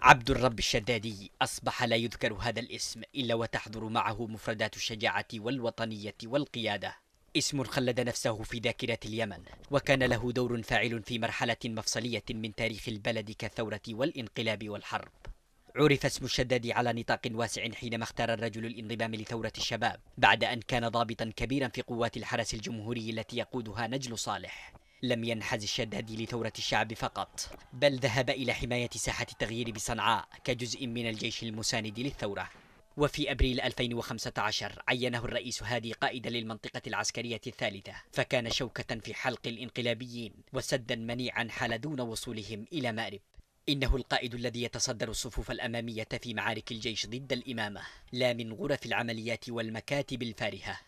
عبد الرب الشدادي أصبح لا يذكر هذا الاسم إلا وتحضر معه مفردات الشجاعة والوطنية والقيادة اسم خلد نفسه في ذاكرة اليمن وكان له دور فاعل في مرحلة مفصلية من تاريخ البلد كالثورة والانقلاب والحرب عرف اسم الشداد على نطاق واسع حينما اختار الرجل الانضمام لثورة الشباب بعد أن كان ضابطا كبيرا في قوات الحرس الجمهوري التي يقودها نجل صالح لم ينحز الشدادي لثورة الشعب فقط بل ذهب إلى حماية ساحة التغيير بصنعاء كجزء من الجيش المساند للثورة وفي أبريل 2015 عينه الرئيس هادي قائدا للمنطقة العسكرية الثالثة فكان شوكة في حلق الإنقلابيين وسدا منيعا حال دون وصولهم إلى مأرب إنه القائد الذي يتصدر الصفوف الأمامية في معارك الجيش ضد الإمامة لا من غرف العمليات والمكاتب الفارهة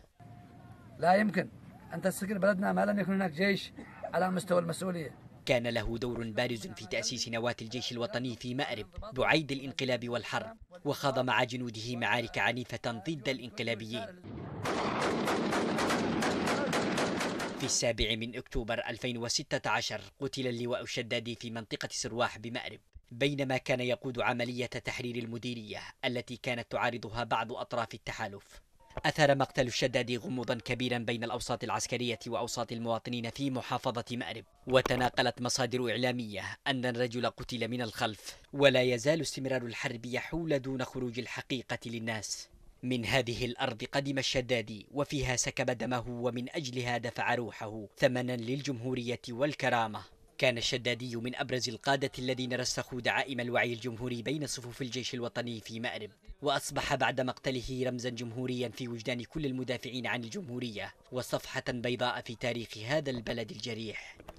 لا يمكن أن تستقر بلدنا ما لم يكن هناك جيش على مستوى المسؤولية كان له دور بارز في تأسيس نواة الجيش الوطني في مأرب بعيد الانقلاب والحرب وخاض مع جنوده معارك عنيفة ضد الانقلابيين في السابع من أكتوبر 2016 قتل اللواء الشدادي في منطقة سرواح بمأرب بينما كان يقود عملية تحرير المديرية التي كانت تعارضها بعض أطراف التحالف أثار مقتل الشداد غموضا كبيرا بين الأوساط العسكرية وأوساط المواطنين في محافظة مأرب وتناقلت مصادر إعلامية أن الرجل قتل من الخلف ولا يزال استمرار الحرب يحول دون خروج الحقيقة للناس من هذه الأرض قدم الشدادي وفيها سكب دمه ومن أجلها دفع روحه ثمنا للجمهورية والكرامة كان الشدادي من أبرز القادة الذين رسخوا دعائم الوعي الجمهوري بين صفوف الجيش الوطني في مأرب وأصبح بعد مقتله رمزا جمهوريا في وجدان كل المدافعين عن الجمهورية وصفحة بيضاء في تاريخ هذا البلد الجريح